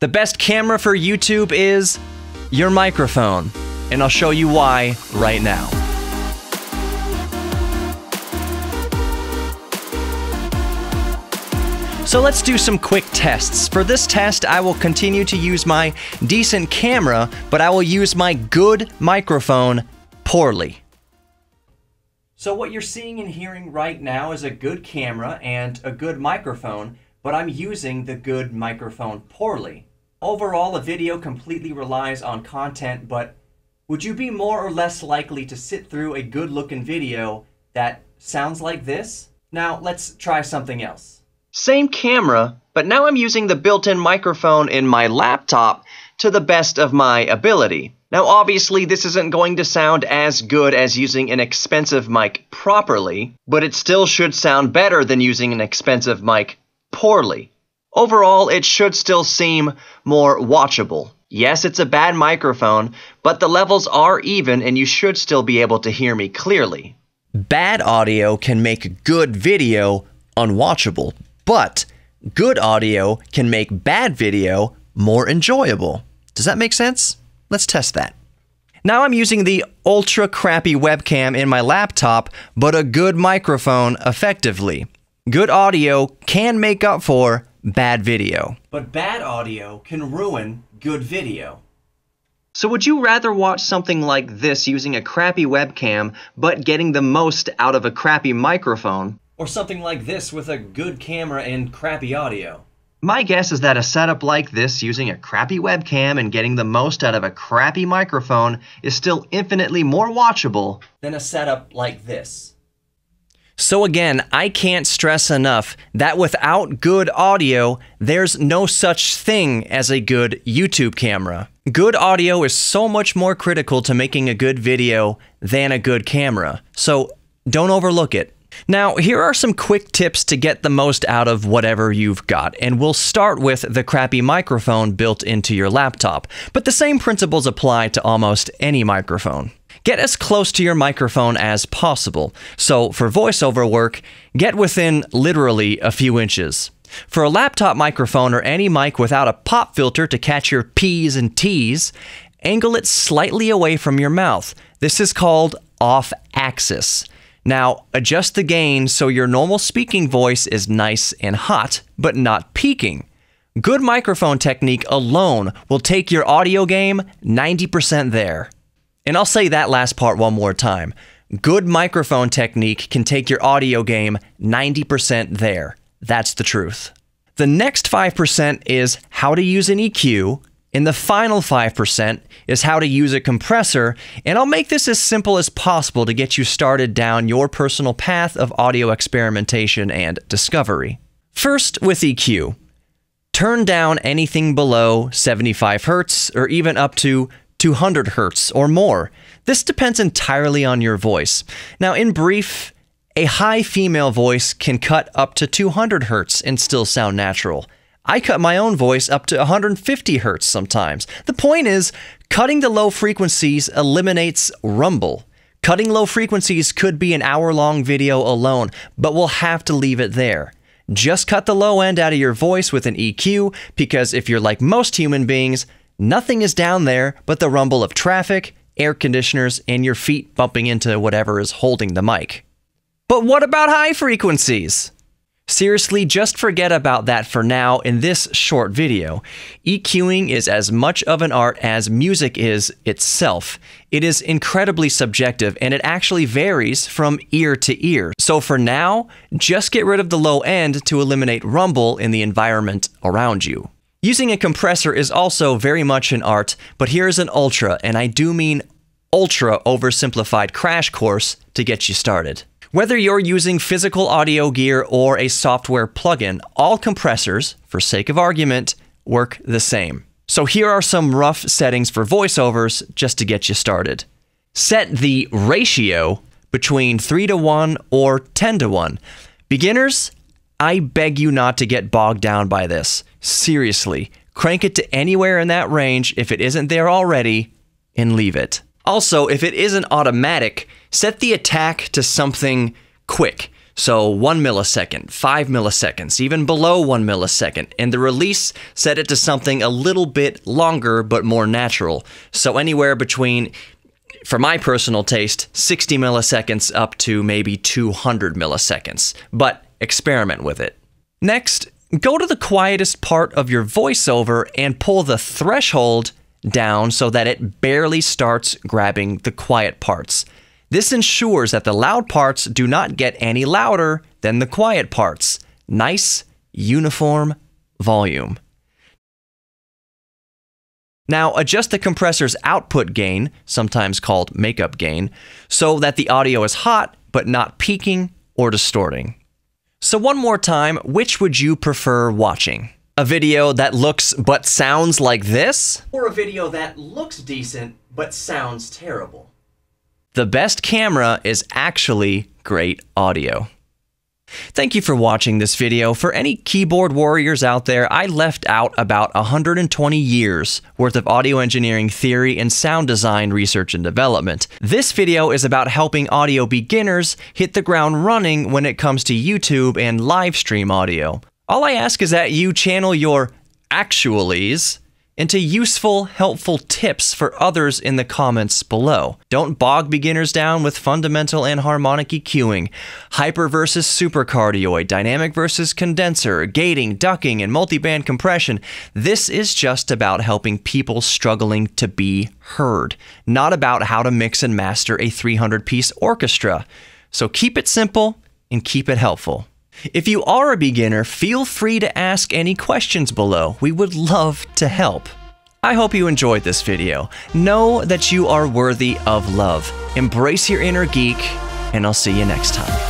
The best camera for YouTube is your microphone, and I'll show you why right now. So let's do some quick tests. For this test, I will continue to use my decent camera, but I will use my good microphone poorly. So what you're seeing and hearing right now is a good camera and a good microphone, but I'm using the good microphone poorly. Overall, a video completely relies on content, but would you be more or less likely to sit through a good looking video that sounds like this? Now, let's try something else. Same camera, but now I'm using the built in microphone in my laptop to the best of my ability. Now, obviously, this isn't going to sound as good as using an expensive mic properly, but it still should sound better than using an expensive mic poorly. Overall, it should still seem more watchable. Yes, it's a bad microphone, but the levels are even and you should still be able to hear me clearly. Bad audio can make good video unwatchable, but good audio can make bad video more enjoyable. Does that make sense? Let's test that. Now I'm using the ultra crappy webcam in my laptop, but a good microphone effectively. Good audio can make up for bad video. But bad audio can ruin good video. So, would you rather watch something like this using a crappy webcam but getting the most out of a crappy microphone? Or something like this with a good camera and crappy audio? My guess is that a setup like this using a crappy webcam and getting the most out of a crappy microphone is still infinitely more watchable than a setup like this. So, again, I can't stress enough that without good audio, there's no such thing as a good YouTube camera. Good audio is so much more critical to making a good video than a good camera, so don't overlook it. Now, here are some quick tips to get the most out of whatever you've got, and we'll start with the crappy microphone built into your laptop, but the same principles apply to almost any microphone. Get as close to your microphone as possible. So for voiceover work, get within literally a few inches. For a laptop microphone or any mic without a pop filter to catch your P's and T's, angle it slightly away from your mouth. This is called off axis. Now, adjust the gain so your normal speaking voice is nice and hot, but not peaking. Good microphone technique alone will take your audio game 90% there. And I'll say that last part one more time. Good microphone technique can take your audio game 90% there. That's the truth. The next 5% is how to use an EQ, and the final 5% is how to use a compressor, and I'll make this as simple as possible to get you started down your personal path of audio experimentation and discovery. First, with EQ. Turn down anything below 75 Hz or even up to 200 hertz or more. This depends entirely on your voice. Now, in brief, a high female voice can cut up to 200 hertz and still sound natural. I cut my own voice up to 150 hertz sometimes. The point is, cutting the low frequencies eliminates rumble. Cutting low frequencies could be an hour long video alone, but we'll have to leave it there. Just cut the low end out of your voice with an EQ, because if you're like most human beings, Nothing is down there but the rumble of traffic, air conditioners, and your feet bumping into whatever is holding the mic. But what about high frequencies? Seriously, just forget about that for now in this short video. EQing is as much of an art as music is itself. It is incredibly subjective and it actually varies from ear to ear. So for now, just get rid of the low end to eliminate rumble in the environment around you. Using a compressor is also very much an art, but here is an ultra, and I do mean ultra oversimplified crash course to get you started. Whether you're using physical audio gear or a software plugin, all compressors, for sake of argument, work the same. So here are some rough settings for voiceovers just to get you started. Set the ratio between 3 to 1 or 10 to 1. Beginners, I beg you not to get bogged down by this. Seriously, crank it to anywhere in that range if it isn't there already, and leave it. Also, if it isn't automatic, set the attack to something quick. So 1 millisecond, 5 milliseconds, even below 1 millisecond, and the release set it to something a little bit longer but more natural. So anywhere between, for my personal taste, 60 milliseconds up to maybe 200 milliseconds. But Experiment with it. Next, go to the quietest part of your voiceover and pull the threshold down so that it barely starts grabbing the quiet parts. This ensures that the loud parts do not get any louder than the quiet parts. Nice, uniform volume. Now, adjust the compressor's output gain, sometimes called makeup gain, so that the audio is hot but not peaking or distorting. So, one more time, which would you prefer watching? A video that looks but sounds like this? Or a video that looks decent but sounds terrible? The best camera is actually great audio. Thank you for watching this video. For any keyboard warriors out there, I left out about 120 years worth of audio engineering theory and sound design research and development. This video is about helping audio beginners hit the ground running when it comes to YouTube and live stream audio. All I ask is that you channel your actuallys into useful, helpful tips for others in the comments below. Don't bog beginners down with fundamental and harmonic EQing, hyper versus supercardioid, dynamic versus condenser, gating, ducking, and multiband compression. This is just about helping people struggling to be heard, not about how to mix and master a 300 piece orchestra. So keep it simple and keep it helpful. If you are a beginner, feel free to ask any questions below. We would love to help. I hope you enjoyed this video. Know that you are worthy of love. Embrace your inner geek, and I'll see you next time.